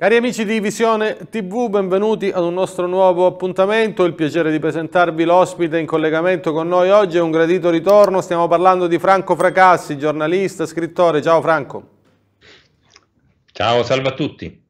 Cari amici di Visione TV, benvenuti ad un nostro nuovo appuntamento. Il piacere di presentarvi l'ospite in collegamento con noi oggi è un gradito ritorno. Stiamo parlando di Franco Fracassi, giornalista, scrittore. Ciao Franco. Ciao, salve a tutti.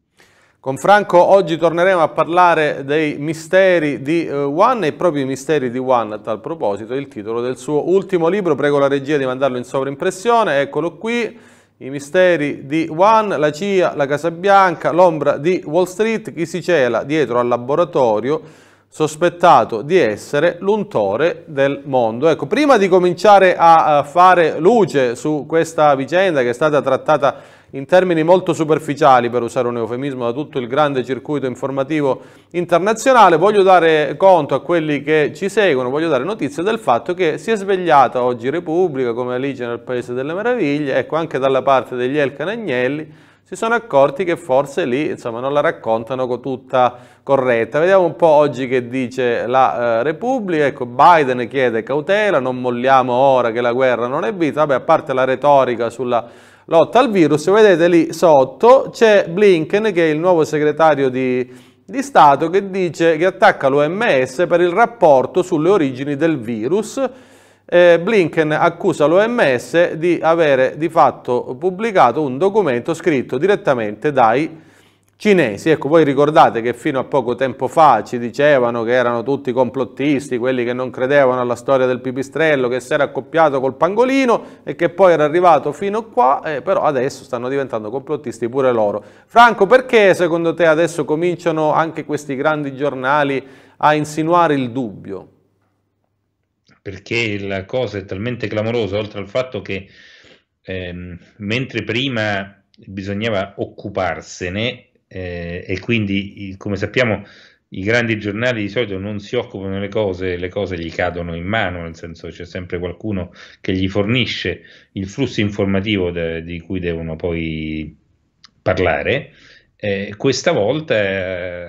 Con Franco oggi torneremo a parlare dei misteri di One eh, e i propri misteri di One a tal proposito, il titolo del suo ultimo libro, prego la regia di mandarlo in sovrimpressione, eccolo qui i misteri di One, la CIA, la Casa Bianca, l'ombra di Wall Street, chi si cela dietro al laboratorio sospettato di essere l'untore del mondo. Ecco, prima di cominciare a eh, fare luce su questa vicenda che è stata trattata in termini molto superficiali, per usare un eufemismo, da tutto il grande circuito informativo internazionale. Voglio dare conto a quelli che ci seguono, voglio dare notizia del fatto che si è svegliata oggi Repubblica, come Alice nel Paese delle Meraviglie, ecco anche dalla parte degli Elcan Agnelli, si sono accorti che forse lì insomma, non la raccontano con tutta corretta. Vediamo un po' oggi che dice la eh, Repubblica, ecco Biden chiede cautela, non molliamo ora che la guerra non è vita, vabbè a parte la retorica sulla lotta al virus, vedete lì sotto c'è Blinken che è il nuovo segretario di, di Stato che dice che attacca l'OMS per il rapporto sulle origini del virus. Eh, Blinken accusa l'OMS di avere di fatto pubblicato un documento scritto direttamente dai cinesi. Ecco, voi ricordate che fino a poco tempo fa ci dicevano che erano tutti complottisti, quelli che non credevano alla storia del pipistrello, che si era accoppiato col pangolino e che poi era arrivato fino qua, eh, però adesso stanno diventando complottisti pure loro. Franco, perché secondo te adesso cominciano anche questi grandi giornali a insinuare il dubbio? Perché la cosa è talmente clamorosa, oltre al fatto che ehm, mentre prima bisognava occuparsene, eh, e quindi come sappiamo i grandi giornali di solito non si occupano delle cose, le cose gli cadono in mano, nel senso c'è sempre qualcuno che gli fornisce il flusso informativo de, di cui devono poi parlare. Eh, questa volta,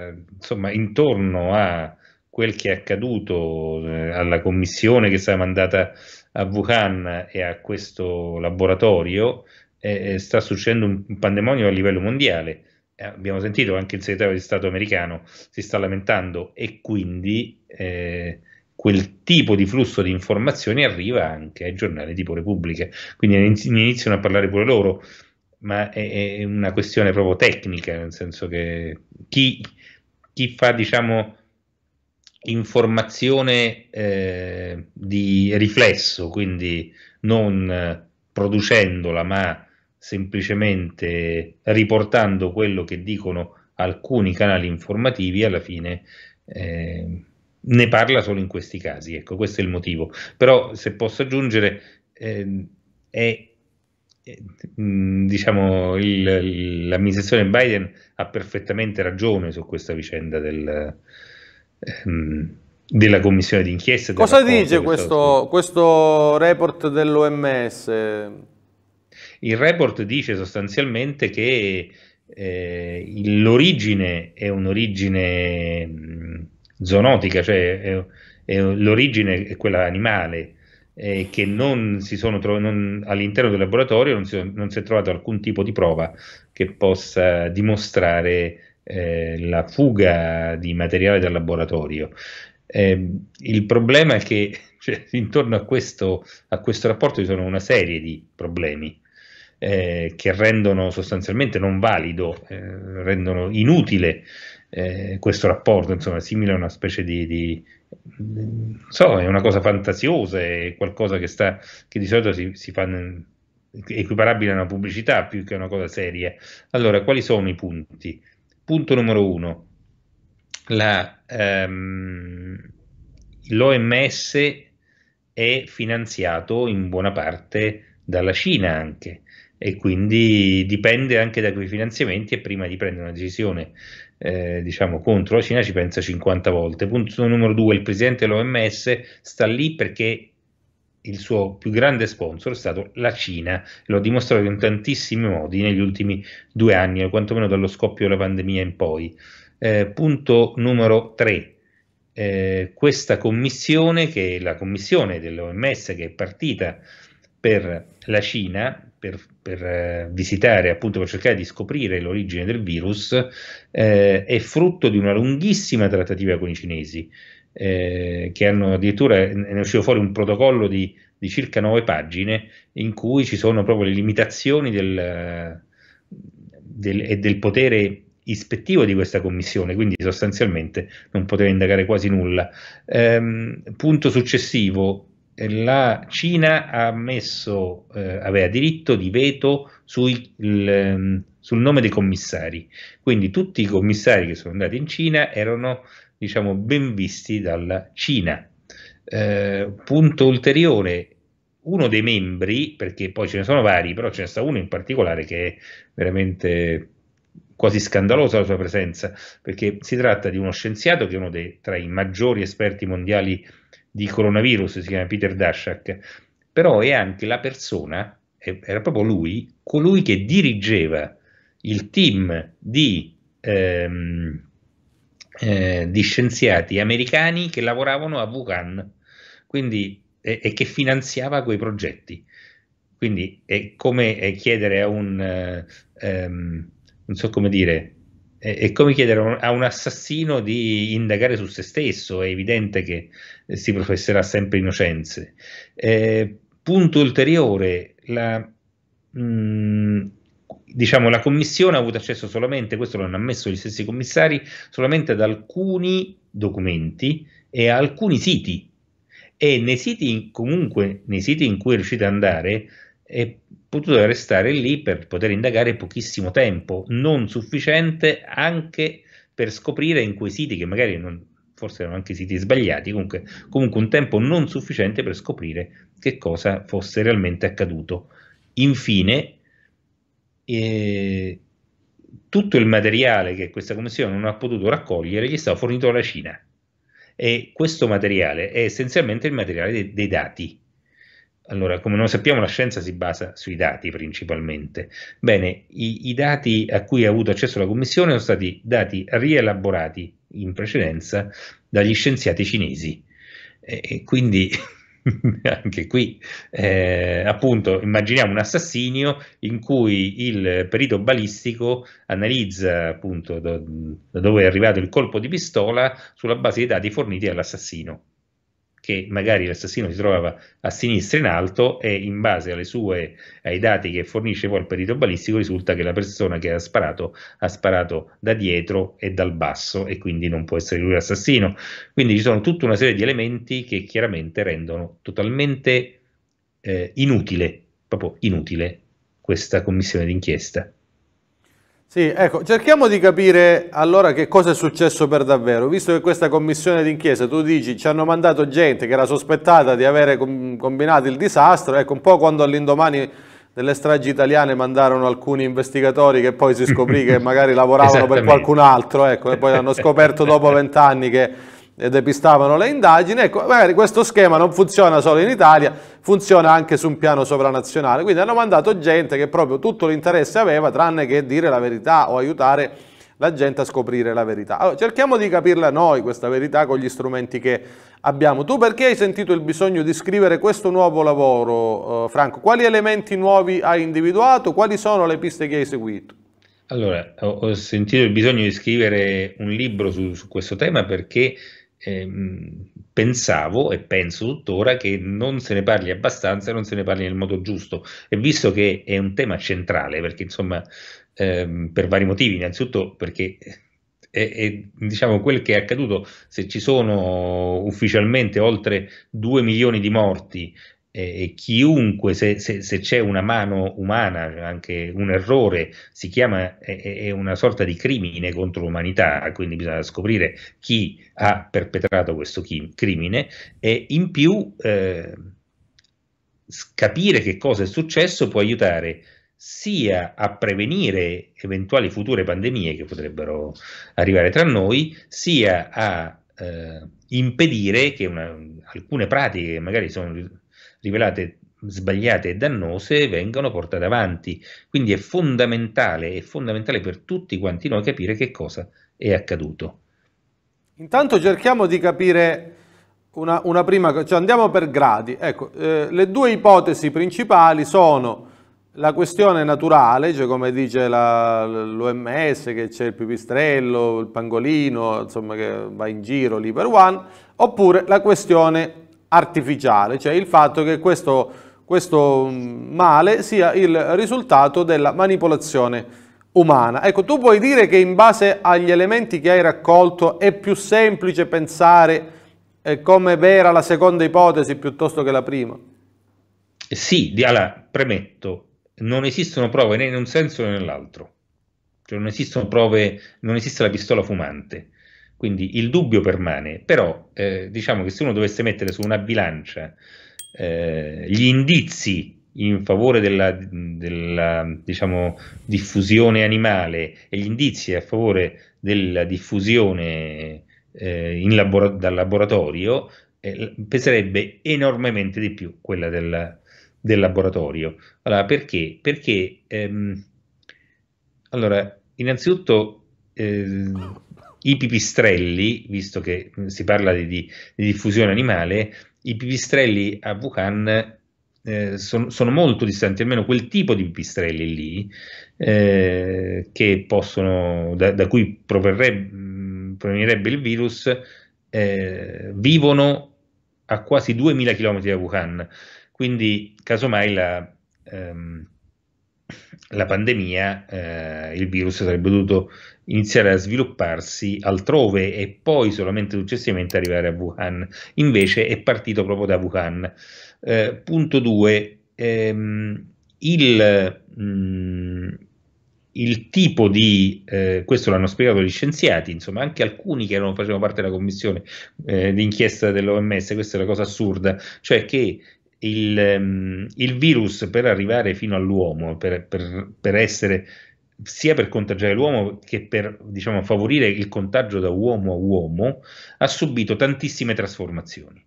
eh, insomma, intorno a quel che è accaduto eh, alla commissione che sarà mandata a Wuhan e a questo laboratorio, eh, eh, sta succedendo un pandemonio a livello mondiale eh, abbiamo sentito anche il segretario di Stato americano si sta lamentando e quindi eh, quel tipo di flusso di informazioni arriva anche ai giornali tipo Repubblica, quindi iniziano a parlare pure loro, ma è, è una questione proprio tecnica, nel senso che chi, chi fa, diciamo, informazione eh, di riflesso, quindi non eh, producendola, ma semplicemente riportando quello che dicono alcuni canali informativi, alla fine eh, ne parla solo in questi casi. Ecco, questo è il motivo. Però, se posso aggiungere, ehm, eh, è diciamo il, l'amministrazione Biden ha perfettamente ragione su questa vicenda del, ehm, della commissione d'inchiesta. Cosa dice questo, questo report dell'OMS? Il report dice sostanzialmente che eh, l'origine è un'origine mh, zoonotica, cioè è, è, l'origine è quella animale, eh, che non si sono tro- non, all'interno del laboratorio non si, non si, è trovato alcun tipo di prova che possa dimostrare eh, la fuga di materiale dal laboratorio. Eh, il problema è che cioè, intorno a questo, a questo rapporto ci sono una serie di problemi eh, che rendono sostanzialmente non valido, eh, rendono inutile eh, questo rapporto, insomma, simile a una specie di, di, non so, è una cosa fantasiosa, è qualcosa che, sta, che di solito si, si fa nel, equiparabile a una pubblicità più che a una cosa seria. Allora, quali sono i punti? Punto numero uno, la, ehm, l'OMS è finanziato in buona parte dalla Cina anche e quindi dipende anche da quei finanziamenti e prima di prendere una decisione eh, diciamo contro la Cina ci pensa 50 volte. Punto numero due, il presidente dell'OMS sta lì perché il suo più grande sponsor è stato la Cina, lo ha dimostrato in tantissimi modi negli ultimi due anni, o quantomeno dallo scoppio della pandemia in poi. Eh, punto numero tre, Eh, questa commissione, che è la commissione dell'OMS che è partita per la Cina, per, per, eh, visitare, appunto per cercare di scoprire l'origine del virus, eh, è frutto di una lunghissima trattativa con i cinesi, eh, che hanno addirittura, eh, è uscito fuori un protocollo di, di circa nove pagine, in cui ci sono proprio le limitazioni del, del, e del potere ispettivo di questa commissione, quindi sostanzialmente non poteva indagare quasi nulla. Ehm, punto successivo, eh, la Cina ha messo, eh, aveva diritto di veto sui, il, ehm, sul nome dei commissari, quindi tutti i commissari che sono andati in Cina erano diciamo, ben visti dalla Cina. Eh, punto ulteriore, uno dei membri, perché poi ce ne sono vari, però ce ne sta uno in particolare che è veramente quasi scandalosa la sua presenza, perché si tratta di uno scienziato che è uno dei tra i maggiori esperti mondiali di coronavirus, si chiama Peter Daszak, però è anche la persona, era proprio lui, colui che dirigeva il team di, ehm, eh, di scienziati americani che lavoravano a Wuhan quindi, e, e che finanziava quei progetti. Quindi è come eh, chiedere a un, eh, ehm, non so come dire, è come chiedere a un assassino di indagare su se stesso, è evidente che si professerà sempre innocenze. Eh, punto ulteriore, la, mh, mm, diciamo, la Commissione ha avuto accesso solamente, questo l'hanno ammesso gli stessi commissari, solamente ad alcuni documenti e a alcuni siti. E nei siti, comunque, nei siti in cui è riuscita ad andare, è potuto restare lì per poter indagare pochissimo tempo, non sufficiente anche per scoprire in quei siti che magari non, forse erano anche siti sbagliati, comunque, comunque un tempo non sufficiente per scoprire che cosa fosse realmente accaduto. Infine, eh, tutto il materiale che questa commissione non ha potuto raccogliere gli è stato fornito dalla Cina e questo materiale è essenzialmente il materiale de dei dati allora, come non sappiamo, la scienza si basa sui dati principalmente. Bene, i, i dati a cui ha avuto accesso la Commissione sono stati dati rielaborati in precedenza dagli scienziati cinesi. E quindi anche qui eh, appunto immaginiamo un assassinio in cui il perito balistico analizza appunto da, da dove è arrivato il colpo di pistola sulla base dei dati forniti dall'assassino che magari l'assassino si trovava a sinistra in alto e in base sue, ai dati che fornisce poi il perito balistico risulta che la persona che ha sparato ha sparato da dietro e dal basso e quindi non può essere lui l'assassino. Quindi ci sono tutta una serie di elementi che chiaramente rendono totalmente eh, inutile, proprio inutile, questa commissione d'inchiesta. Sì, ecco, cerchiamo di capire allora che cosa è successo per davvero, visto che questa commissione d'inchiesta, tu dici, ci hanno mandato gente che era sospettata di avere combinato il disastro, ecco, un po' quando all'indomani delle stragi italiane mandarono alcuni investigatori che poi si scoprì che magari lavoravano per qualcun altro, ecco, e poi hanno scoperto dopo vent'anni che depistavano le indagini, ecco, magari questo schema non funziona solo in Italia, funziona anche su un piano sovranazionale, quindi hanno mandato gente che proprio tutto l'interesse aveva, tranne che dire la verità o aiutare la gente a scoprire la verità. Allora, cerchiamo di capirla noi questa verità con gli strumenti che abbiamo. Tu perché hai sentito il bisogno di scrivere questo nuovo lavoro, eh, Franco? Quali elementi nuovi hai individuato? Quali sono le piste che hai seguito? Allora, ho, ho sentito il bisogno di scrivere un libro su, su questo tema perché Ehm, pensavo e penso tuttora che non se ne parli abbastanza, non se ne parli nel modo giusto. E visto che è un tema centrale, perché insomma, ehm, per vari motivi, innanzitutto perché è, diciamo quel che è accaduto se ci sono ufficialmente oltre 2 milioni di morti e chiunque, se, se, se, c'è una mano umana, anche un errore, si chiama, è, è, una sorta di crimine contro l'umanità, quindi bisogna scoprire chi ha perpetrato questo chi, crimine e in più eh, capire che cosa è successo può aiutare sia a prevenire eventuali future pandemie che potrebbero arrivare tra noi, sia a eh, impedire che una, alcune pratiche magari sono rivelate sbagliate e dannose vengano portate avanti. Quindi è fondamentale, è fondamentale per tutti quanti noi capire che cosa è accaduto. Intanto cerchiamo di capire una, una prima cosa, cioè andiamo per gradi. Ecco, eh, le due ipotesi principali sono la questione naturale, cioè come dice l'OMS, che c'è il pipistrello, il pangolino, insomma che va in giro lì per one, oppure la questione artificiale, cioè il fatto che questo, questo mm, male sia il risultato della manipolazione umana. Ecco, tu puoi dire che in base agli elementi che hai raccolto è più semplice pensare eh, come vera la seconda ipotesi piuttosto che la prima? Eh, sì, allora, premetto, non esistono prove né in un senso né nell'altro. Cioè non esistono prove, non esiste la pistola fumante. Quindi il dubbio permane, però eh, diciamo che se uno dovesse mettere su una bilancia eh, gli indizi in favore della, della diciamo, diffusione animale e gli indizi a favore della diffusione eh, labora dal laboratorio, eh, peserebbe enormemente di più quella del, del laboratorio. Allora, perché? Perché ehm, allora, innanzitutto eh, i pipistrelli, visto che mm, si parla di, di, diffusione animale, i pipistrelli a Wuhan eh, sono, sono molto distanti, almeno quel tipo di pipistrelli lì, eh, che possono, da, da cui mm, provenirebbe il virus, eh, vivono a quasi 2000 km da Wuhan. Quindi, casomai, la, ehm, la pandemia, eh, il virus sarebbe dovuto iniziare a svilupparsi altrove e poi solamente successivamente arrivare a Wuhan. Invece è partito proprio da Wuhan. Eh, punto 2. Ehm, il, mm, il, tipo di, eh, questo l'hanno spiegato gli scienziati, insomma anche alcuni che erano, facevano parte della commissione eh, d'inchiesta dell'OMS, questa è la cosa assurda, cioè che il, ehm, il virus per arrivare fino all'uomo, per, per, per essere sia per contagiare l'uomo che per diciamo, favorire il contagio da uomo a uomo, ha subito tantissime trasformazioni.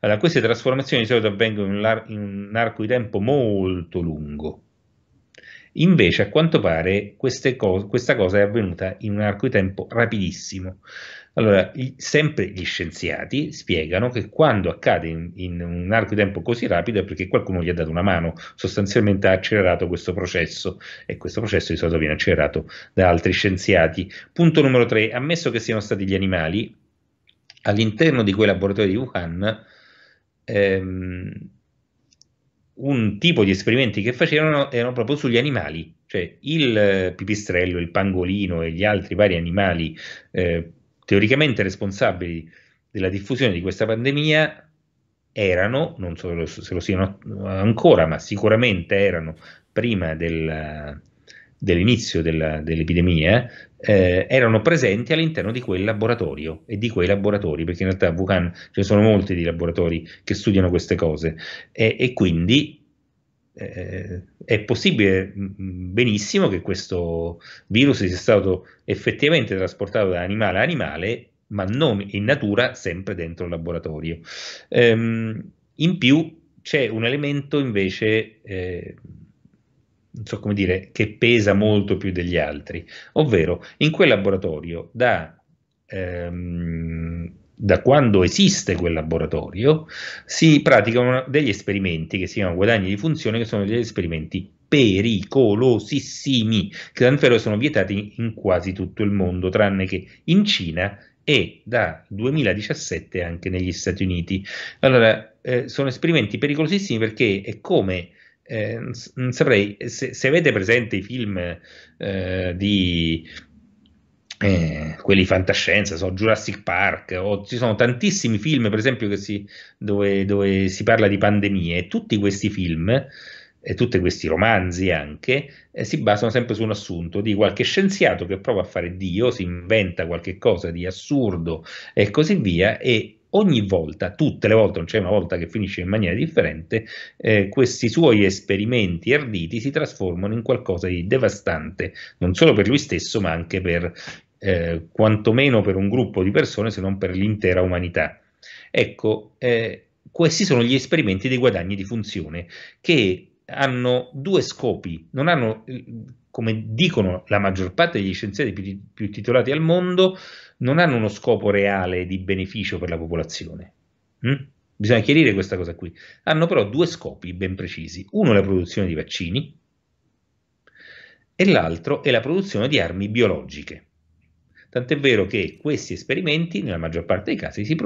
Allora, queste trasformazioni di solito avvengono in un, arco di tempo molto lungo. Invece, a quanto pare, co- questa cosa è avvenuta in un arco di tempo rapidissimo. Allora, i, sempre gli scienziati spiegano che quando accade in, in, un arco di tempo così rapido è perché qualcuno gli ha dato una mano, sostanzialmente ha accelerato questo processo e questo processo di solito viene accelerato da altri scienziati. Punto numero 3, ammesso che siano stati gli animali, all'interno di quei laboratori di Wuhan ehm, un tipo di esperimenti che facevano erano proprio sugli animali, cioè il pipistrello, il pangolino e gli altri vari animali eh, teoricamente responsabili della diffusione di questa pandemia erano, non so se lo siano ancora, ma sicuramente erano prima del, dell'inizio della, dell'epidemia, eh, erano presenti all'interno di quel laboratorio e di quei laboratori, perché in realtà a Wuhan ce ne sono molti di laboratori che studiano queste cose e, e quindi eh, è possibile mm, mm, benissimo che questo virus sia stato effettivamente trasportato da animale a animale, ma non in natura, sempre dentro il laboratorio. Ehm, in più c'è un elemento invece, eh, non so come dire, che pesa molto più degli altri, ovvero in quel laboratorio da... Ehm, da quando esiste quel laboratorio, si praticano degli esperimenti che si chiamano guadagni di funzione, che sono degli esperimenti pericolosissimi, che davvero sono vietati in quasi tutto il mondo, tranne che in Cina e da 2017 anche negli Stati Uniti. Allora, eh, sono esperimenti pericolosissimi perché è come eh, saprei se, se, avete presente i film eh, di eh, quelli fantascienza, so, Jurassic Park, o, ci sono tantissimi film, per esempio, si, dove, dove, si parla di pandemie, tutti questi film e tutti questi romanzi anche eh, si basano sempre su un assunto di qualche scienziato che prova a fare Dio, si inventa qualche cosa di assurdo e così via e ogni volta, tutte le volte, non c'è una volta che finisce in maniera differente, eh, questi suoi esperimenti arditi si trasformano in qualcosa di devastante, non solo per lui stesso, ma anche per eh, quantomeno per un gruppo di persone se non per l'intera umanità. Ecco, eh, questi sono gli esperimenti dei guadagni di funzione che hanno due scopi, non hanno, come dicono la maggior parte degli scienziati più, più titolati al mondo, non hanno uno scopo reale di beneficio per la popolazione. Mm? Bisogna chiarire questa cosa qui. Hanno però due scopi ben precisi. Uno è la produzione di vaccini e l'altro è la produzione di armi biologiche tant'è vero che questi esperimenti nella maggior parte dei casi si,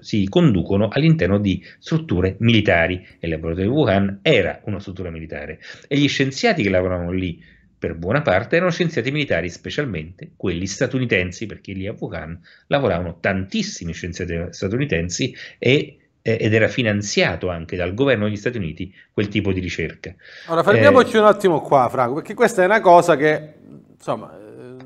si conducono all'interno di strutture militari e il laboratorio di Wuhan era una struttura militare e gli scienziati che lavoravano lì per buona parte erano scienziati militari, specialmente quelli statunitensi, perché lì a Wuhan lavoravano tantissimi scienziati statunitensi e, eh, ed era finanziato anche dal governo degli Stati Uniti quel tipo di ricerca. Ora allora, fermiamoci eh, un attimo qua, Franco, perché questa è una cosa che insomma,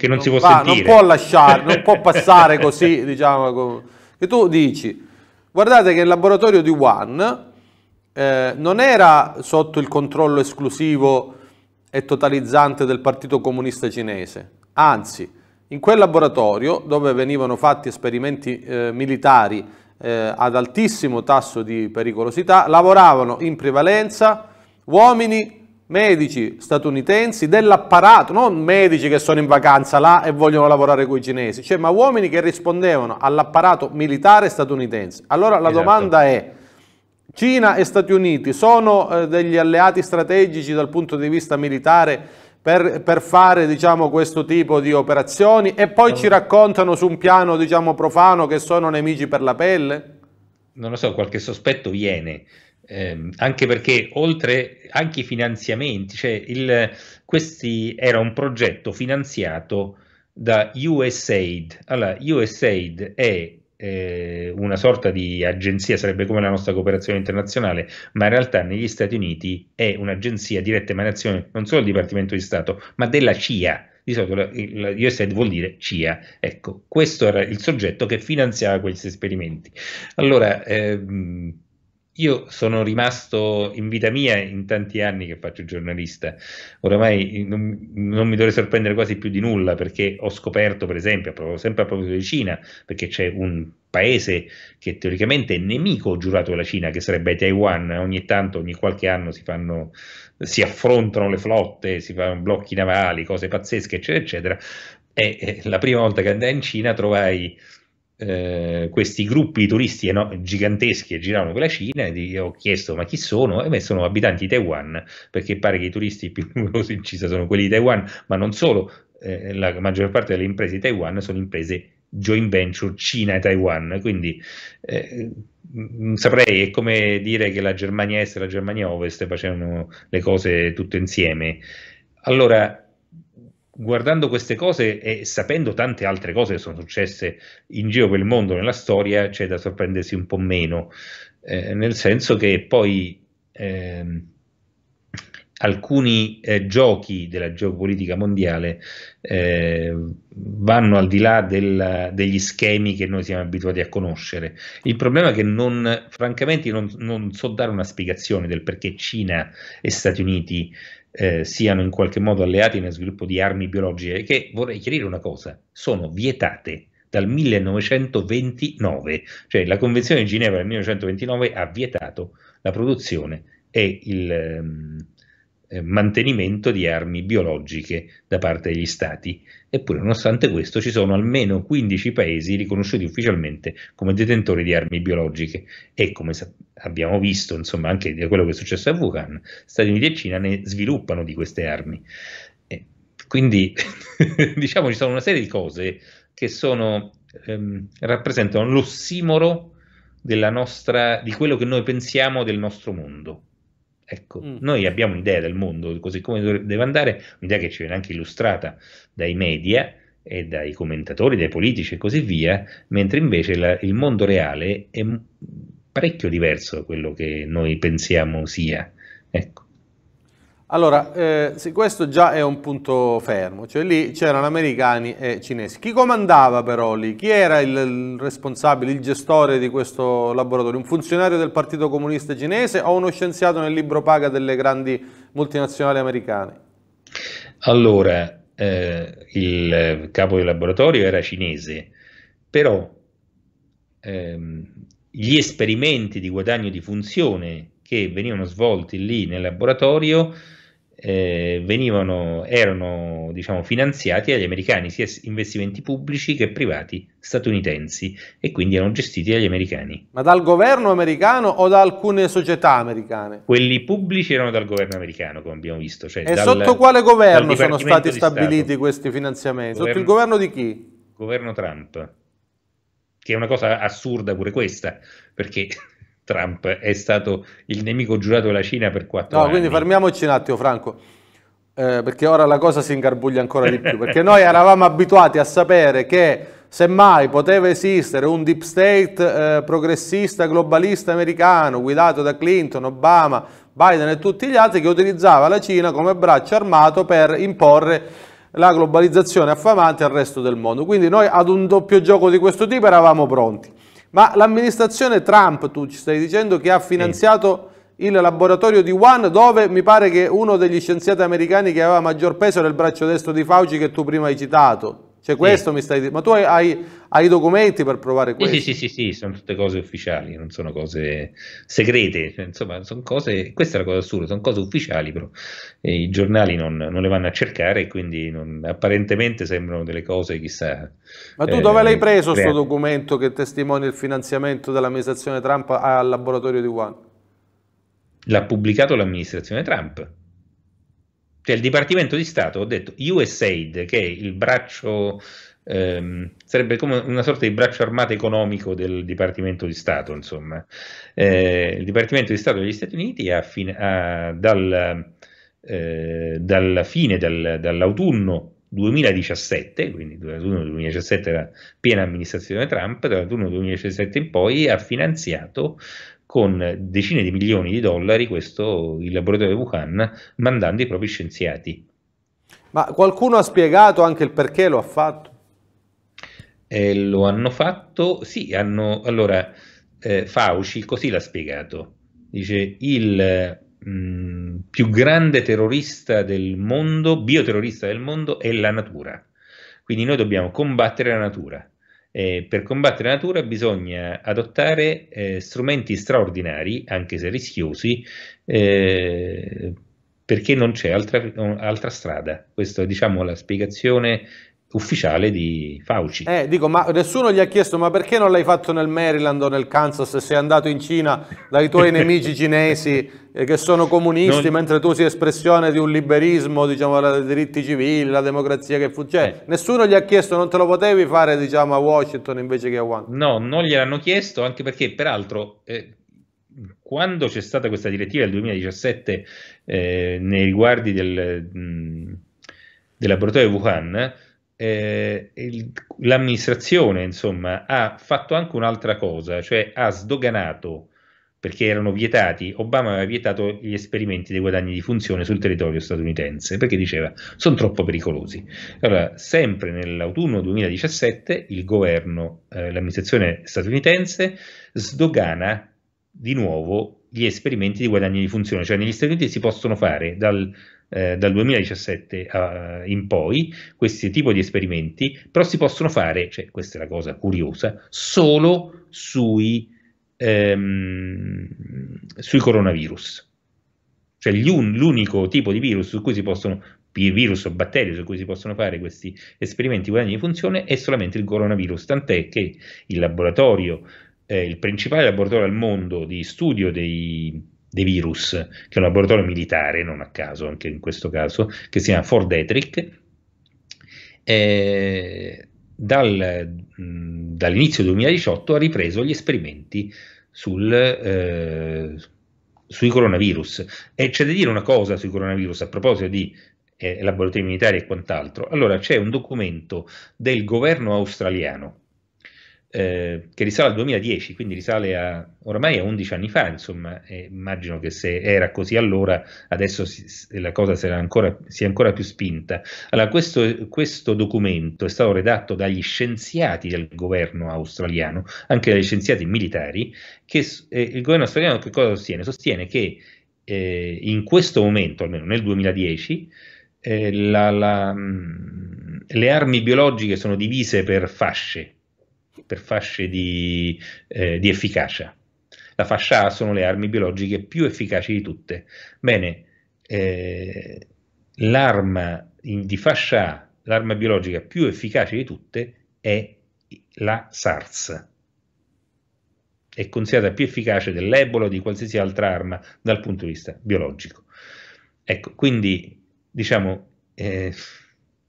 che non, non si può va, sentire. Non può lasciare, non può passare così, diciamo. Che tu dici, guardate che il laboratorio di One eh, non era sotto il controllo esclusivo e totalizzante del Partito Comunista Cinese, anzi, in quel laboratorio dove venivano fatti esperimenti eh, militari eh, ad altissimo tasso di pericolosità, lavoravano in prevalenza uomini medici statunitensi dell'apparato, non medici che sono in vacanza là e vogliono lavorare con i cinesi, cioè, ma uomini che rispondevano all'apparato militare statunitense. Allora la esatto. domanda è, Cina e Stati Uniti sono eh, degli alleati strategici dal punto di vista militare per, per fare diciamo, questo tipo di operazioni e poi no. ci raccontano su un piano diciamo, profano che sono nemici per la pelle? Non lo so, qualche sospetto viene, eh, anche perché oltre anche i finanziamenti, cioè il, questi era un progetto finanziato da USAID. Allora, USAID è eh, una sorta di agenzia, sarebbe come la nostra cooperazione internazionale, ma in realtà negli Stati Uniti è un'agenzia diretta emanazione non solo del Dipartimento di Stato, ma della CIA. Di solito la, la USAID vuol dire CIA. Ecco, questo era il soggetto che finanziava questi esperimenti. Allora, ehm, io sono rimasto in vita mia in tanti anni che faccio giornalista, oramai non, non, mi dovrei sorprendere quasi più di nulla perché ho scoperto, per esempio, sempre a proposito di Cina, perché c'è un paese che teoricamente è nemico giurato della Cina, che sarebbe Taiwan, ogni tanto, ogni qualche anno si, fanno, si affrontano le flotte, si fanno blocchi navali, cose pazzesche, eccetera, eccetera. E, e eh, la prima volta che andai in Cina trovai eh, questi gruppi turisti no, giganteschi che giravano per la Cina e ho chiesto ma chi sono? E me sono abitanti di Taiwan, perché pare che i turisti più numerosi in Cina sono quelli di Taiwan, ma non solo, eh, la maggior parte delle imprese di Taiwan sono imprese joint venture Cina e Taiwan, quindi eh, mm, saprei, è come dire che la Germania Est e la Germania Ovest facevano le cose tutte insieme. Allora, guardando queste cose e sapendo tante altre cose che sono successe in giro per il mondo nella storia, c'è da sorprendersi un po' meno, eh, nel senso che poi eh, alcuni eh, giochi della geopolitica mondiale eh, vanno al di là del, degli schemi che noi siamo abituati a conoscere. Il problema è che non, francamente non, non so dare una spiegazione del perché Cina e Stati Uniti eh, siano in qualche modo alleati nello sviluppo di armi biologiche, che vorrei chiarire una cosa, sono vietate dal 1929, cioè la Convenzione di Ginevra del 1929 ha vietato la produzione e il, ehm, eh, mantenimento di armi biologiche da parte degli stati. Eppure, nonostante questo, ci sono almeno 15 paesi riconosciuti ufficialmente come detentori di armi biologiche e come abbiamo visto, insomma, anche da quello che è successo a Wuhan, Stati Uniti e Cina ne sviluppano di queste armi. Eh, quindi, diciamo, ci sono una serie di cose che sono, ehm, rappresentano l'ossimoro della nostra, di quello che noi pensiamo del nostro mondo. Ecco, mm. noi abbiamo un'idea del mondo, così come deve andare, un'idea che ci viene anche illustrata dai media e dai commentatori, dai politici e così via, mentre invece la, il mondo reale è parecchio diverso da quello che noi pensiamo sia. Ecco. Allora, eh, questo già è un punto fermo, cioè lì c'erano americani e cinesi. Chi comandava però lì? Chi era il responsabile, il gestore di questo laboratorio? Un funzionario del Partito Comunista Cinese o uno scienziato nel libro paga delle grandi multinazionali americane? Allora, eh, il capo del laboratorio era cinese, però ehm, gli esperimenti di guadagno di funzione che venivano svolti lì nel laboratorio eh, venivano, erano diciamo, finanziati dagli americani, sia investimenti pubblici che privati statunitensi, e quindi erano gestiti dagli americani. Ma dal governo americano o da alcune società americane? Quelli pubblici erano dal governo americano, come abbiamo visto. Cioè e dal, sotto quale governo sono stati stabiliti Stato. questi finanziamenti? Governo, sotto il governo di chi? Governo Trump. Che è una cosa assurda pure questa, perché Trump è stato il nemico giurato della Cina per quattro no, anni. No, quindi fermiamoci un attimo, Franco. Eh, perché ora la cosa si ingarbuglia ancora di più, perché noi eravamo abituati a sapere che semmai poteva esistere un deep state eh, progressista globalista americano guidato da Clinton, Obama, Biden e tutti gli altri che utilizzava la Cina come braccio armato per imporre la globalizzazione affamante al resto del mondo. Quindi noi ad un doppio gioco di questo tipo eravamo pronti. Ma l'amministrazione Trump, tu ci stai dicendo, che ha finanziato il laboratorio di Wuhan, dove mi pare che uno degli scienziati americani che aveva maggior peso era il braccio destro di Fauci che tu prima hai citato. Cioè questo sì. mi stai dicendo, ma tu hai, hai, hai, i documenti per provare questo? Sì, sì, sì, sì, sono tutte cose ufficiali, non sono cose segrete, cioè, insomma, sono cose, questa è la cosa assurda, sono cose ufficiali, però e i giornali non, non, le vanno a cercare, e quindi non, apparentemente sembrano delle cose chissà. Ma tu eh, dove eh, l'hai preso questo documento che testimonia il finanziamento dell'amministrazione Trump al laboratorio di Wuhan? L'ha pubblicato l'amministrazione Trump cioè il Dipartimento di Stato, ho detto USAID, che è il braccio, ehm, sarebbe come una sorta di braccio armato economico del Dipartimento di Stato, insomma. Eh, il Dipartimento di Stato degli Stati Uniti ha fin, ha, dal, eh, dalla fine, dal, dall'autunno 2017, quindi dall'autunno 2017 era piena amministrazione Trump, dall'autunno 2017 in poi ha finanziato con decine di milioni di dollari questo, il laboratorio Wuhan mandando i propri scienziati. Ma qualcuno ha spiegato anche il perché lo ha fatto? Eh, lo hanno fatto, sì, hanno, allora eh, Fauci così l'ha spiegato, dice il mh, mm, più grande terrorista del mondo, bioterrorista del mondo è la natura, quindi noi dobbiamo combattere la natura eh, per combattere la natura bisogna adottare eh, strumenti straordinari, anche se rischiosi, eh, perché non c'è altra, altra, strada. Questa è diciamo, la spiegazione ufficiale di Fauci. Eh, dico, ma nessuno gli ha chiesto, ma perché non l'hai fatto nel Maryland o nel Kansas sei andato in Cina dai tuoi nemici cinesi eh, che sono comunisti, non... mentre tu sei espressione di un liberismo, diciamo, dei diritti civili, la democrazia che fu... Cioè, eh. nessuno gli ha chiesto, non te lo potevi fare, diciamo, a Washington invece che a Washington? No, non gliel'hanno chiesto, anche perché, peraltro... Eh, quando c'è stata questa direttiva del 2017 eh, nei riguardi del, mh, mm, del laboratorio Wuhan, eh, il, l'amministrazione insomma, ha fatto anche un'altra cosa, cioè ha sdoganato, perché erano vietati, Obama aveva vietato gli esperimenti dei guadagni di funzione sul territorio statunitense, perché diceva sono troppo pericolosi. Allora, sempre nell'autunno 2017 il governo, eh, l'amministrazione statunitense sdogana di nuovo gli esperimenti di guadagni di funzione, cioè negli Stati Uniti si possono fare dal eh, dal 2017 a, eh, in poi questi tipi di esperimenti, però si possono fare, cioè, questa è la cosa curiosa, solo sui, ehm, sui coronavirus. Cioè un, l'unico tipo di virus su cui si possono virus o batteri su cui si possono fare questi esperimenti guadagni di funzione è solamente il coronavirus, tant'è che il laboratorio, eh, il principale laboratorio al mondo di studio dei, dei virus, che è un laboratorio militare, non a caso anche in questo caso, che si chiama Ford Detrick. dal, dall'inizio del 2018 ha ripreso gli esperimenti sul, eh, sui coronavirus. E c'è da dire una cosa sui coronavirus a proposito di eh, laboratori militari e quant'altro. Allora c'è un documento del governo australiano eh, che risale al 2010, quindi risale a, ormai a 11 anni fa, insomma, e immagino che se era così allora, adesso si, la cosa sarà ancora, sia ancora più spinta. Allora, questo, questo, documento è stato redatto dagli scienziati del governo australiano, anche dagli scienziati militari, che eh, il governo australiano che cosa sostiene? Sostiene che eh, in questo momento, almeno nel 2010, eh, la, la, mh, mm, le armi biologiche sono divise per fasce, per fasce di, eh, di efficacia. La fascia A sono le armi biologiche più efficaci di tutte. Bene, eh, l'arma di fascia A, l'arma biologica più efficace di tutte, è la SARS. È considerata più efficace dell'Ebola o di qualsiasi altra arma dal punto di vista biologico. Ecco, quindi diciamo, eh,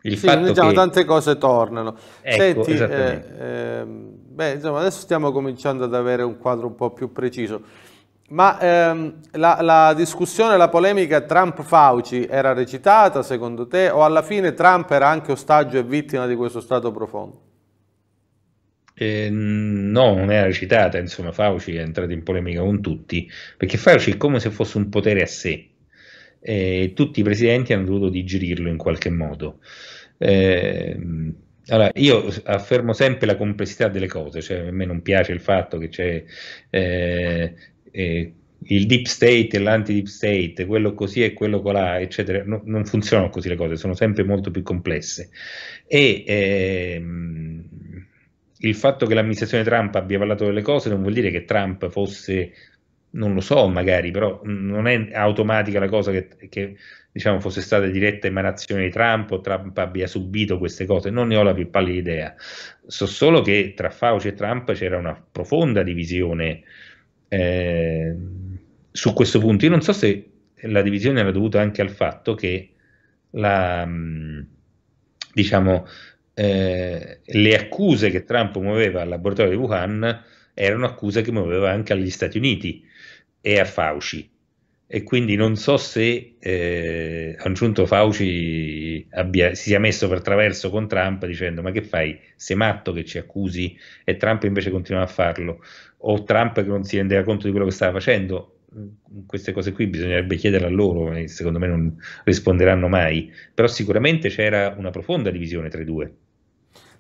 il sì, fatto diciamo, che... tante cose tornano. Ecco, Senti, eh, eh, beh, insomma, adesso stiamo cominciando ad avere un quadro un po' più preciso. Ma ehm, la, la, discussione, la polemica Trump-Fauci era recitata secondo te o alla fine Trump era anche ostaggio e vittima di questo stato profondo? Eh, no, non era recitata, insomma Fauci è entrato in polemica con tutti, perché Fauci è come se fosse un potere a sé, e tutti i presidenti hanno dovuto digerirlo in qualche modo. Eh, allora, io affermo sempre la complessità delle cose, cioè a me non piace il fatto che c'è eh, eh, il deep state e l'anti-deep state, quello così e quello colà, eccetera, no, non funzionano così le cose, sono sempre molto più complesse. E ehm, il fatto che l'amministrazione Trump abbia parlato delle cose non vuol dire che Trump fosse non lo so magari, però non è automatica la cosa che, che diciamo, fosse stata diretta emanazione di Trump o Trump abbia subito queste cose, non ne ho la più pallida idea. So solo che tra Fauci e Trump c'era una profonda divisione eh, su questo punto. Io non so se la divisione era dovuta anche al fatto che la, mm, diciamo, eh, le accuse che Trump muoveva al laboratorio di Wuhan erano accuse che muoveva anche agli Stati Uniti e a Fauci. E quindi non so se eh, a un certo Fauci abbia, si sia messo per traverso con Trump dicendo ma che fai, sei matto che ci accusi e Trump invece continua a farlo, o Trump che non si rendeva conto di quello che stava facendo, mm, queste cose qui bisognerebbe chiederle a loro, e secondo me non risponderanno mai, però sicuramente c'era una profonda divisione tra i due.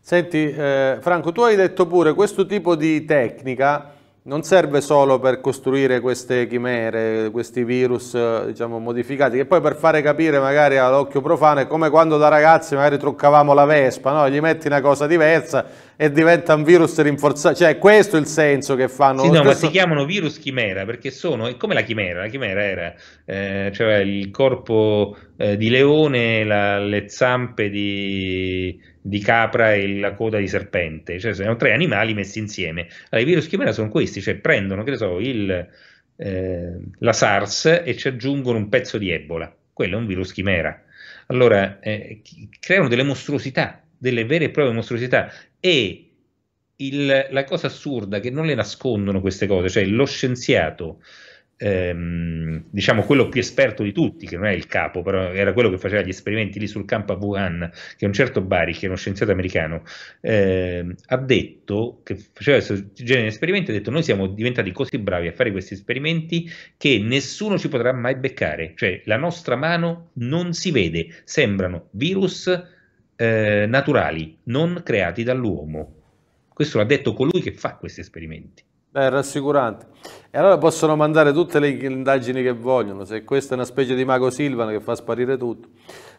Senti eh, Franco, tu hai detto pure questo tipo di tecnica non serve solo per costruire queste chimere, questi virus eh, diciamo, modificati, che poi per fare capire magari all'occhio profano è come quando da ragazzi magari truccavamo la Vespa, no? gli metti una cosa diversa e diventa un virus rinforzato. Cioè, questo è il senso che fanno. Sì, no, questo... ma si chiamano virus chimera perché sono come la chimera. La chimera era eh, cioè il corpo eh, di leone, la, le zampe di, di, capra e la coda di serpente. Cioè, sono tre animali messi insieme. Allora, I virus chimera sono questi, cioè prendono, che ne so, il, eh, la SARS e ci aggiungono un pezzo di Ebola. Quello è un virus chimera. Allora, eh, creano delle mostruosità delle vere e proprie mostruosità e il, la cosa assurda che non le nascondono queste cose, cioè lo scienziato, ehm, diciamo quello più esperto di tutti, che non è il capo, però era quello che faceva gli esperimenti lì sul campo a Wuhan, che è un certo Bari, che è uno scienziato americano, ehm, ha detto, che faceva questo genere di esperimenti, ha detto noi siamo diventati così bravi a fare questi esperimenti che nessuno ci potrà mai beccare, cioè la nostra mano non si vede, sembrano virus eh, naturali, non creati dall'uomo. Questo l'ha detto colui che fa questi esperimenti. Beh, rassicurante. E allora possono mandare tutte le indagini che vogliono, se questa è una specie di mago Silvano che fa sparire tutto.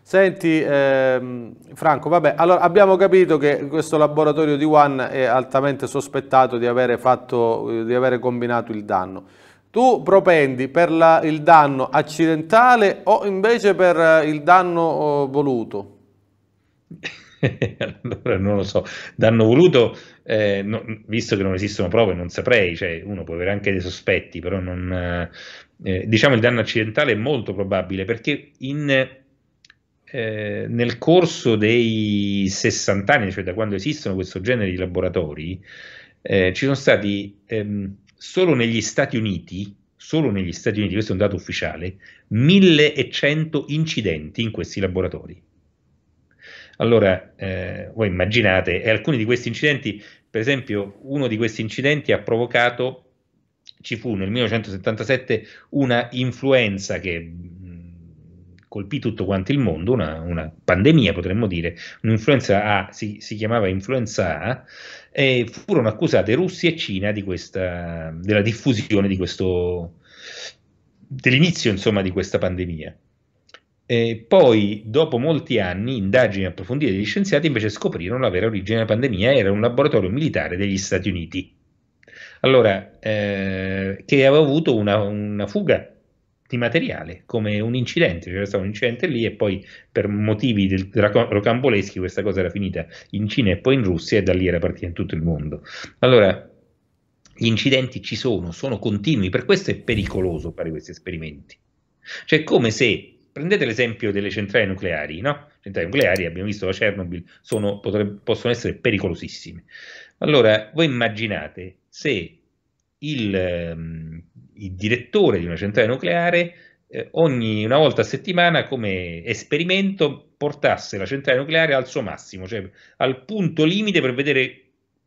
Senti, ehm, Franco, vabbè, allora abbiamo capito che questo laboratorio di Wuhan è altamente sospettato di avere, fatto, eh, di avere combinato il danno. Tu propendi per la, il danno accidentale o invece per eh, il danno oh, voluto? allora non lo so, danno voluto, eh, no, visto che non esistono prove, non saprei, cioè uno può avere anche dei sospetti, però non, eh, eh diciamo il danno accidentale è molto probabile perché in, eh, nel corso dei 60 anni, cioè da quando esistono questo genere di laboratori, eh, ci sono stati ehm, solo negli Stati Uniti, solo negli Stati Uniti, questo è un dato ufficiale, 1100 incidenti in questi laboratori. Allora, eh, voi immaginate, e alcuni di questi incidenti, per esempio, uno di questi incidenti ha provocato, ci fu nel 1977 una influenza che colpì tutto quanto il mondo, una, una pandemia potremmo dire, un'influenza A, si, si, chiamava influenza A, e furono accusate Russia e Cina di questa, della diffusione di questo, dell'inizio insomma di questa pandemia. E poi, dopo molti anni, indagini approfondite degli scienziati invece scoprirono la vera origine della pandemia, era un laboratorio militare degli Stati Uniti. Allora, eh, che aveva avuto una, una, fuga di materiale come un incidente, c'era stato un incidente lì e poi per motivi del, rocamboleschi questa cosa era finita in Cina e poi in Russia e da lì era partita in tutto il mondo. Allora, gli incidenti ci sono, sono continui, per questo è pericoloso fare questi esperimenti. Cioè, come se prendete l'esempio delle centrali nucleari, no? Le centrali nucleari, abbiamo visto da Chernobyl, sono, potrebbe, possono essere pericolosissime. Allora, voi immaginate se il, ehm, il direttore di una centrale nucleare eh, ogni una volta a settimana come esperimento portasse la centrale nucleare al suo massimo, cioè al punto limite per vedere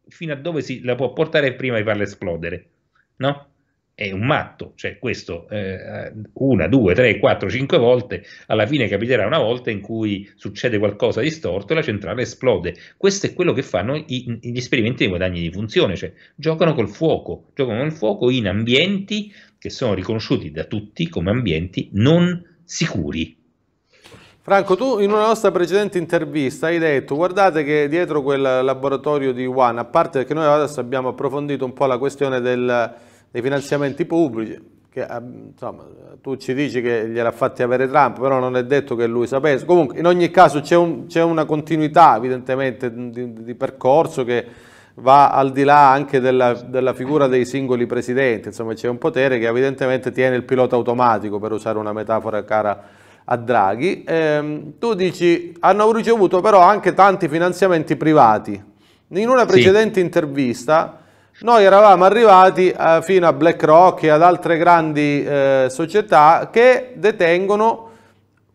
fino a dove si la può portare prima di farla esplodere, no? è un matto, cioè questo eh, una, due, tre, quattro, cinque volte, alla fine capiterà una volta in cui succede qualcosa di storto e la centrale esplode. Questo è quello che fanno i, gli esperimenti di guadagni di funzione, cioè giocano col fuoco, giocano col fuoco in ambienti che sono riconosciuti da tutti come ambienti non sicuri. Franco, tu in una nostra precedente intervista hai detto guardate che dietro quel laboratorio di One, a parte che noi adesso abbiamo approfondito un po' la questione del, dei finanziamenti pubblici, che eh, insomma, tu ci dici che gliel'ha fatti avere Trump, però non è detto che lui sapesse. Comunque, in ogni caso c'è un, una continuità evidentemente di, di, percorso che va al di là anche della, della figura dei singoli presidenti, insomma c'è un potere che evidentemente tiene il pilota automatico, per usare una metafora cara a Draghi. Ehm, tu dici, hanno ricevuto però anche tanti finanziamenti privati. In una precedente sì. intervista noi eravamo arrivati eh, fino a BlackRock e ad altre grandi eh, società che detengono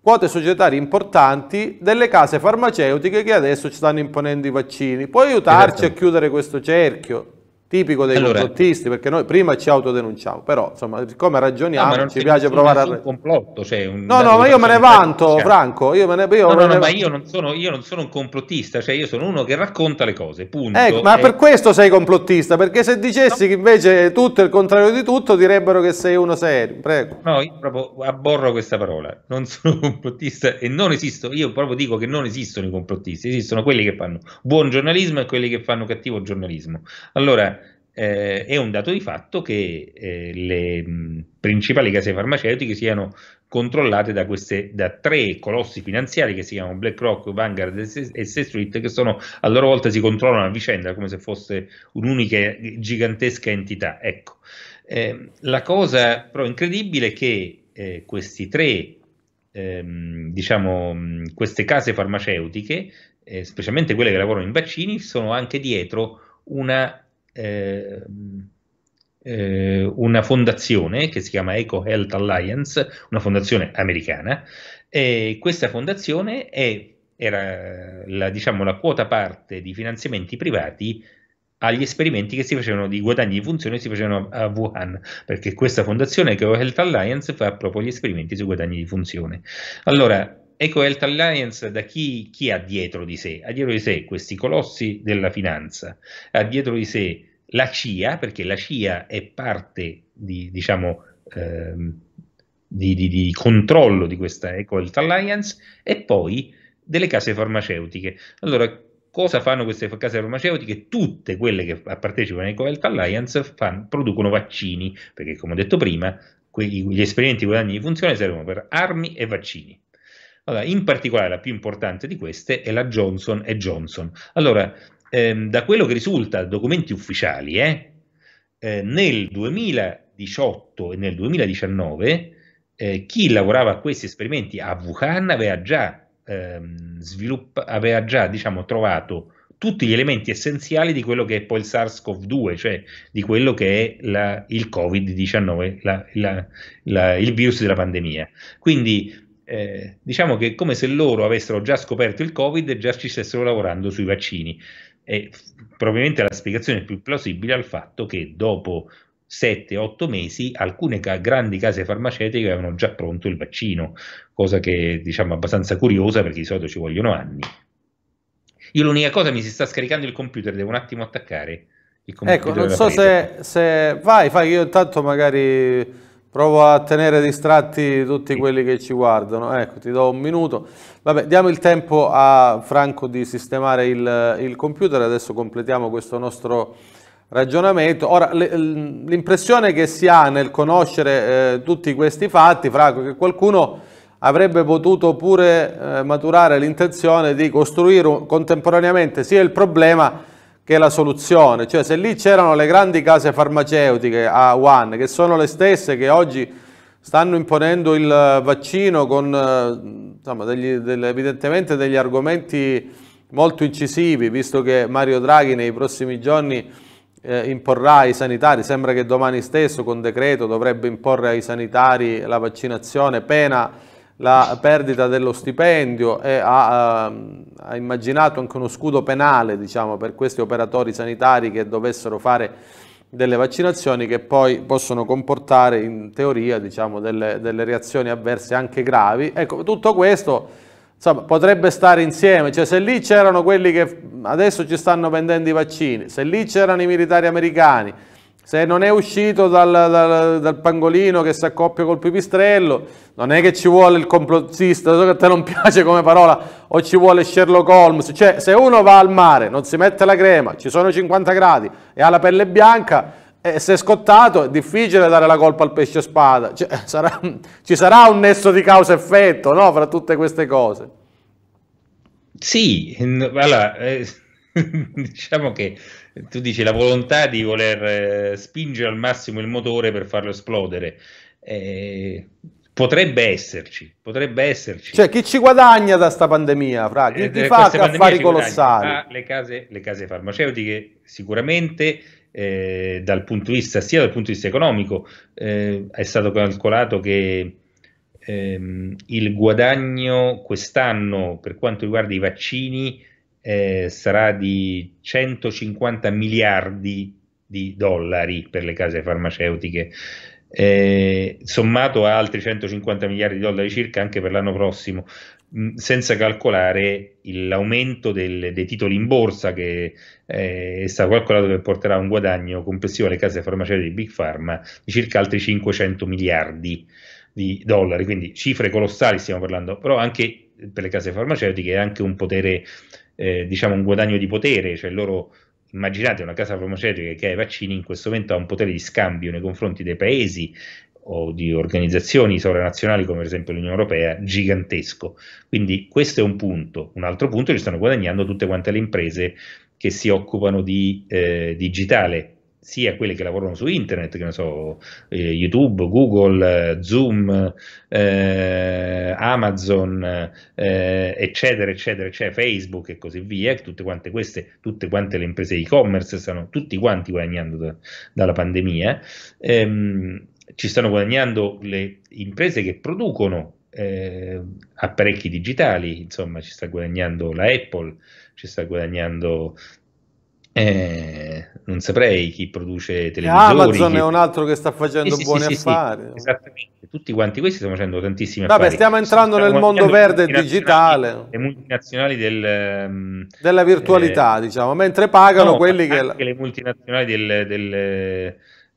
quote societarie importanti delle case farmaceutiche che adesso ci stanno imponendo i vaccini. Puoi aiutarci esatto. a certo. chiudere questo cerchio? tipico dei allora, complottisti, perché noi prima ci autodenunciamo, però insomma, siccome ragioniamo, no, ci piace provare a... Un complotto, cioè un no, no, ma io me ne vanto, Franco, io me ne... Io no, no, no ma io non, sono, io non, sono, un complottista, cioè io sono uno che racconta le cose, punto. Ecco, eh, ma per questo sei complottista, perché se dicessi che invece tutto è il contrario di tutto, direbbero che sei uno serio, prego. No, io proprio abborro questa parola, non sono complottista e non esisto, io proprio dico che non esistono i complottisti, esistono quelli che fanno buon giornalismo e quelli che fanno cattivo giornalismo. Allora, eh, è un dato di fatto che eh, le mh, principali case farmaceutiche siano controllate da, queste, da tre colossi finanziari che si chiamano BlackRock, Vanguard e State Street, che sono a loro volta si controllano a vicenda come se fosse un'unica gigantesca entità. Ecco. Eh, la cosa però incredibile è che eh, questi tre, ehm, diciamo, queste case farmaceutiche, eh, specialmente quelle che lavorano in vaccini, sono anche dietro una Ehm, eh, una fondazione che si chiama Eco Health Alliance, una fondazione americana, e questa fondazione è, era la, diciamo, la quota parte di finanziamenti privati agli esperimenti che si facevano di guadagni di funzione si facevano a Wuhan, perché questa fondazione che è Health Alliance fa proprio gli esperimenti sui guadagni di funzione. Allora, Ecco Health Alliance da chi, chi ha dietro di sé? Ha dietro di sé questi colossi della finanza, ha dietro di sé la CIA, perché la CIA è parte di, diciamo, ehm, di, di, di controllo di questa Eco Health Alliance, e poi delle case farmaceutiche. Allora, cosa fanno queste case farmaceutiche? Tutte quelle che partecipano a Eco Health Alliance fan, producono vaccini, perché come ho detto prima, quegli, gli esperimenti guadagni di funzione servono per armi e vaccini. Allora, in particolare la più importante di queste è la Johnson Johnson. Allora, ehm, da quello che risulta, documenti ufficiali, eh, eh, nel 2018 e nel 2019 eh, chi lavorava a questi esperimenti a Wuhan aveva già, ehm, svilupp- aveva già diciamo, trovato tutti gli elementi essenziali di quello che è poi il SARS-CoV-2, cioè di quello che è la, il Covid-19, la, la, il virus della pandemia. Quindi eh, diciamo che è come se loro avessero già scoperto il Covid e già ci stessero lavorando sui vaccini. È probabilmente la spiegazione più plausibile al fatto che dopo 7-8 mesi alcune ca- grandi case farmaceutiche avevano già pronto il vaccino, cosa che diciamo abbastanza curiosa perché di solito ci vogliono anni. Io l'unica cosa mi si sta scaricando il computer, devo un attimo attaccare il ecco, computer. Ecco, non so se, se, vai, fai, io intanto magari Provo a tenere distratti tutti quelli che ci guardano. Ecco, ti do un minuto. Vabbè, diamo il tempo a Franco di sistemare il, il computer. Adesso completiamo questo nostro ragionamento. Ora, l'impressione che si ha nel conoscere eh, tutti questi fatti, Franco, che qualcuno avrebbe potuto pure eh, maturare l'intenzione di costruire contemporaneamente sia il problema che è la soluzione, cioè se lì c'erano le grandi case farmaceutiche a Wuhan, che sono le stesse che oggi stanno imponendo il eh, vaccino con eh, insomma, degli, degli, evidentemente degli argomenti molto incisivi, visto che Mario Draghi nei prossimi giorni eh, imporrà ai sanitari, sembra che domani stesso con decreto dovrebbe imporre ai sanitari la vaccinazione, pena la perdita dello stipendio e ha, ehm, ha immaginato anche uno scudo penale diciamo, per questi operatori sanitari che dovessero fare delle vaccinazioni che poi possono comportare in teoria diciamo, delle, delle, reazioni avverse anche gravi. Ecco, tutto questo insomma, potrebbe stare insieme, cioè se lì c'erano quelli che adesso ci stanno vendendo i vaccini, se lì c'erano i militari americani, se non è uscito dal, dal, dal pangolino che si accoppia col pipistrello, non è che ci vuole il complottista, so che a te non piace come parola, o ci vuole Sherlock Holmes, cioè se uno va al mare, non si mette la crema, ci sono 50 gradi e ha la pelle bianca, e se è scottato è difficile dare la colpa al pesce spada, cioè, sarà, ci sarà un nesso di causa-effetto no, fra tutte queste cose. Sì, allora, eh, diciamo che tu dici la volontà di voler eh, spingere al massimo il motore per farlo esplodere. Eh, potrebbe esserci, potrebbe esserci. Cioè, chi ci guadagna da sta pandemia, fra? Chi, chi eh, eh, fa affari colossali? Ah, le, case, le case farmaceutiche sicuramente eh, dal punto di vista sia dal punto di vista economico eh, è stato calcolato che ehm, il guadagno quest'anno per quanto riguarda i vaccini eh, sarà di 150 miliardi di dollari per le case farmaceutiche, eh, sommato a altri 150 miliardi di dollari circa anche per l'anno prossimo, mh, mm, senza calcolare l'aumento del, dei titoli in borsa che eh, è stato calcolato che porterà un guadagno complessivo alle case farmaceutiche di Big Pharma di circa altri 500 miliardi di dollari, quindi cifre colossali stiamo parlando, però anche per le case farmaceutiche è anche un potere eh, diciamo un guadagno di potere, cioè loro immaginate una casa farmaceutica che ha i vaccini in questo momento ha un potere di scambio nei confronti dei paesi o di organizzazioni sovranazionali come per esempio l'Unione Europea gigantesco. Quindi questo è un punto. Un altro punto ci stanno guadagnando tutte quante le imprese che si occupano di eh, digitale, sia quelli che lavorano su internet, che ne so, eh, YouTube, Google, eh, Zoom, eh, Amazon, eh, eccetera, eccetera, eccetera, Facebook e così via, tutte quante queste, tutte quante le imprese e-commerce stanno tutti quanti guadagnando da, dalla pandemia, ehm, ci stanno guadagnando le imprese che producono eh, apparecchi digitali, insomma ci sta guadagnando la Apple, ci sta guadagnando eh, non saprei chi produce eh, televisori. Amazon chi... è un altro che sta facendo sì, buoni sì, sì, affari. esattamente, tutti quanti questi stanno facendo tantissimi Vabbè, stiamo entrando stiamo nel mondo verde e digitale. Le multinazionali del, ehm, della virtualità, eh, diciamo, mentre pagano no, quelli che... le multinazionali del, del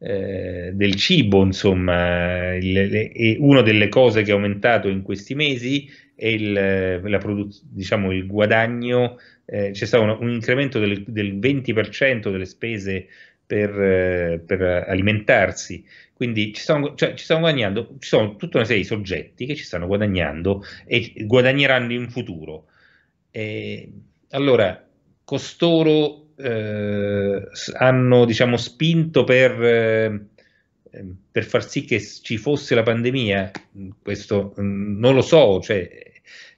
eh, del cibo, insomma, il, le, e una delle cose che è aumentato in questi mesi è il, produ- diciamo, il guadagno, eh, c'è stato un, un incremento del, del, 20% delle spese per, eh, per alimentarsi, quindi ci stanno, cioè, ci stanno, guadagnando, ci sono tutta una serie di soggetti che ci stanno guadagnando e guadagneranno in futuro. allora, costoro eh, hanno diciamo, spinto per, eh, ehm, per, far sì che ci fosse la pandemia, mm, questo mm, non lo so, cioè,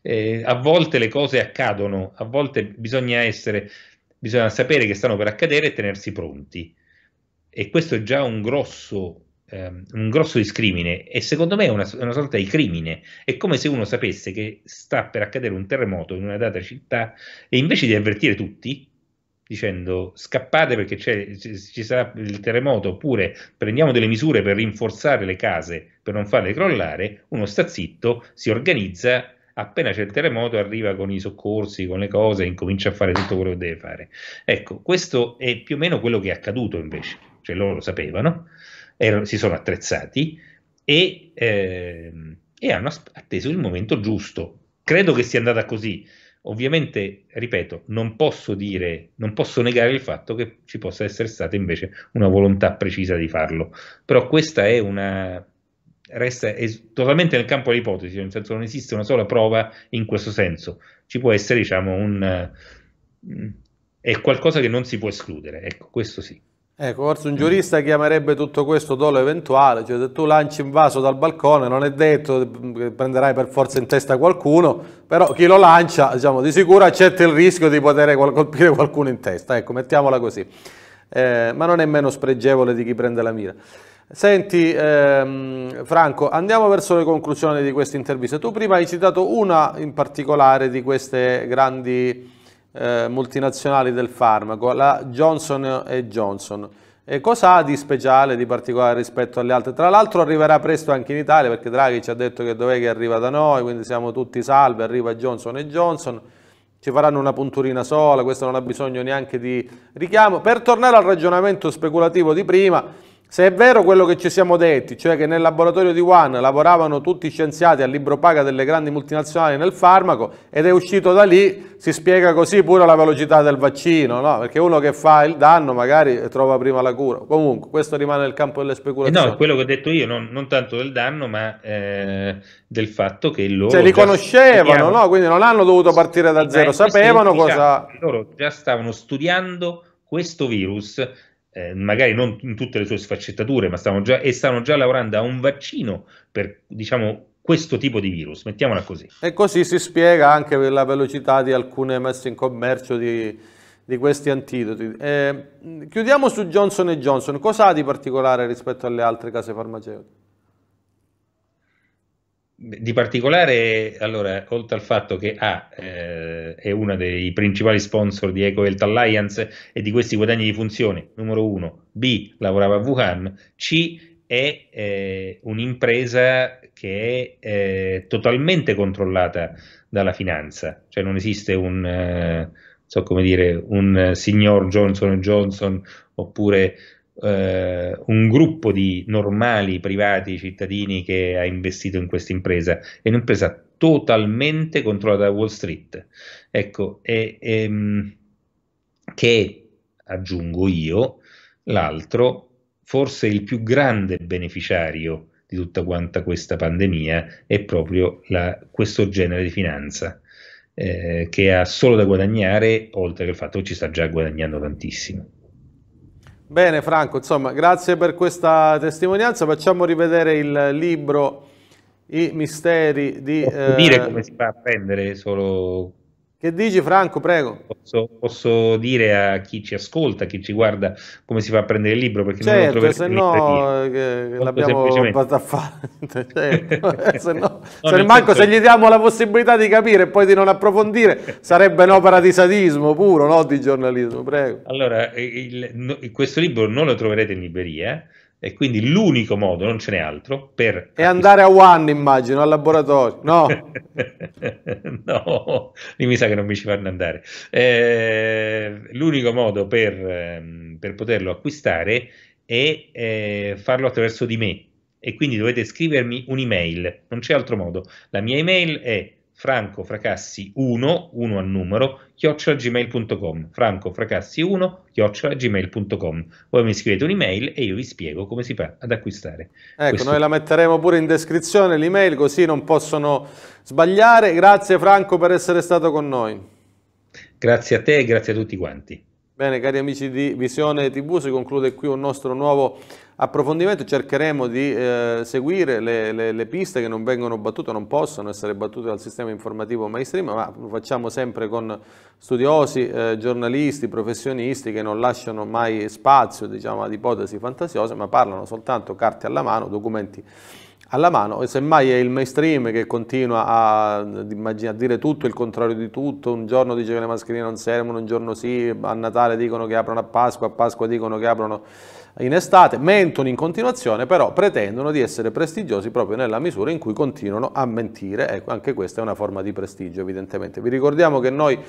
eh, a volte le cose accadono, a volte bisogna, essere, bisogna sapere che stanno per accadere e tenersi pronti. E questo è già un grosso ehm, un grosso discrimine e secondo me è una, una, sorta di crimine. È come se uno sapesse che sta per accadere un terremoto in una data città e invece di avvertire tutti dicendo scappate perché ci sarà il terremoto oppure prendiamo delle misure per rinforzare le case per non farle crollare, uno sta zitto, si organizza, appena c'è il terremoto arriva con i soccorsi, con le cose incomincia a fare tutto quello che deve fare. Ecco, questo è più o meno quello che è accaduto invece, cioè loro lo sapevano, er- si sono attrezzati e, eh, e hanno atteso il momento giusto. Credo che sia andata così Ovviamente, ripeto, non posso dire, non posso negare il fatto che ci possa essere stata invece una volontà precisa di farlo, però questa è una resta es- totalmente nel campo dell'ipotesi, nel senso non esiste una sola prova in questo senso. Ci può essere, diciamo, un mm, è qualcosa che non si può escludere, ecco, questo sì. Ecco, forse un mm. giurista chiamerebbe tutto questo dolo eventuale, cioè se tu lanci un vaso dal balcone non è detto che prenderai per forza in testa qualcuno, però chi lo lancia diciamo, di sicuro accetta il rischio di poter colpire qualcuno in testa, ecco, mettiamola così. Eh, ma non è meno spregevole di chi prende la mira. Senti ehm, Franco, andiamo verso le conclusioni di questa intervista. Tu prima hai citato una in particolare di queste grandi eh, multinazionali del farmaco, la Johnson Johnson. E cosa ha di speciale, di particolare rispetto alle altre? Tra l'altro arriverà presto anche in Italia perché Draghi ci ha detto che dov'è che arriva da noi, quindi siamo tutti salvi, arriva Johnson Johnson, ci faranno una punturina sola, questo non ha bisogno neanche di richiamo. Per tornare al ragionamento speculativo di prima, se è vero quello che ci siamo detti, cioè che nel laboratorio di Wuhan lavoravano tutti scienziati al libro paga delle grandi multinazionali nel farmaco ed è uscito da lì, si spiega così pure la velocità del vaccino, no? perché uno che fa il danno magari trova prima la cura. Comunque, questo rimane nel campo delle speculazioni. Eh no, quello che ho detto io, non, non tanto del danno, ma eh, del fatto che loro... Se li conoscevano, no? quindi non hanno dovuto partire da zero, sapevano cosa... Loro già stavano studiando questo virus eh, magari non in tutte le sue sfaccettature, ma stanno già, e stanno già lavorando a un vaccino per, diciamo, questo tipo di virus, mettiamola così. E così si spiega anche per la velocità di alcune messe in commercio di, di questi antidoti. Eh, chiudiamo su Johnson Johnson, cosa ha di particolare rispetto alle altre case farmaceutiche? di particolare, allora, oltre al fatto che A eh, è uno dei principali sponsor di Eco Health Alliance e di questi guadagni di funzione, numero uno, B lavorava a Wuhan, C è eh, un'impresa che è eh, totalmente controllata dalla finanza, cioè non esiste un, eh, so come dire, un eh, signor Johnson Johnson oppure eh, un gruppo di normali privati cittadini che ha investito in questa impresa, è un'impresa totalmente controllata da Wall Street, ecco, e, e, ehm, che aggiungo io, l'altro, forse il più grande beneficiario di tutta quanta questa pandemia è proprio la, questo genere di finanza. Eh, che ha solo da guadagnare, oltre che il fatto che ci sta già guadagnando tantissimo. Bene Franco, insomma, grazie per questa testimonianza. Facciamo rivedere il libro I misteri di... Posso dire eh, come si fa a prendere solo che dici Franco, prego? Posso, posso, dire a chi ci ascolta, chi ci guarda, come si fa a prendere il libro, perché certo, non eh, lo certo. se no l'abbiamo fatta fare. Certo. eh, se no, manco senso... se gli diamo la possibilità di capire e poi di non approfondire, sarebbe un'opera di sadismo puro, no? Di giornalismo, prego. Allora, il, no, questo libro non lo troverete in libreria, e quindi l'unico modo, non ce n'è altro, per... E andare a One, immagino, al laboratorio. No. no, mi sa che non mi ci fanno andare. Eh, l'unico modo per, ehm, per, poterlo acquistare è eh, farlo attraverso di me. E quindi dovete scrivermi un'email, non c'è altro modo. La mia email è Franco Fracassi 1, 1 al numero, chiocciolagmail.com, franco fracassi 1, chiocciolagmail.com. Voi mi scrivete un'email e io vi spiego come si fa ad acquistare. Ecco, questo. noi la metteremo pure in descrizione l'email così non possono sbagliare. Grazie Franco per essere stato con noi. Grazie a te e grazie a tutti quanti. Bene, cari amici di Visione TV, si conclude qui un nostro nuovo approfondimento cercheremo di eh, seguire le, le, le, piste che non vengono battute, non possono essere battute dal sistema informativo mainstream, ma lo facciamo sempre con studiosi, eh, giornalisti, professionisti che non lasciano mai spazio diciamo, ad ipotesi fantasiose, ma parlano soltanto carte alla mano, documenti alla mano e semmai è il mainstream che continua a, a, dire tutto il contrario di tutto, un giorno dice che le mascherine non servono, un giorno sì, a Natale dicono che aprono a Pasqua, a Pasqua dicono che aprono in estate, mentono in continuazione, però pretendono di essere prestigiosi proprio nella misura in cui continuano a mentire. Ecco, anche questa è una forma di prestigio, evidentemente. Vi ricordiamo che noi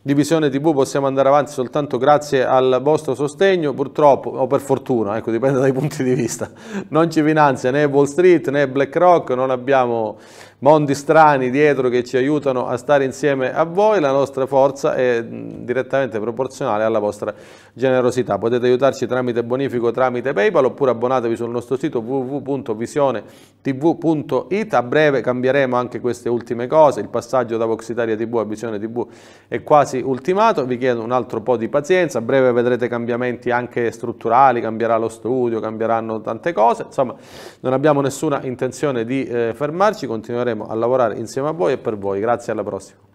Divisione TV possiamo andare avanti soltanto grazie al vostro sostegno, purtroppo, o per fortuna, ecco, dipende dai punti di vista. Non ci finanzia né Wall Street né BlackRock, non abbiamo mondi strani dietro che ci aiutano a stare insieme a voi, la nostra forza è direttamente proporzionale alla vostra generosità. Potete aiutarci tramite bonifico, tramite PayPal oppure abbonatevi sul nostro sito www.visionetv.it. A breve cambieremo anche queste ultime cose, il passaggio da Vox Italia TV a Visione TV è quasi ultimato, vi chiedo un altro po' di pazienza, a breve vedrete cambiamenti anche strutturali, cambierà lo studio, cambieranno tante cose, insomma non abbiamo nessuna intenzione di eh, fermarci, continueremo a lavorare insieme a voi e per voi. Grazie alla prossima.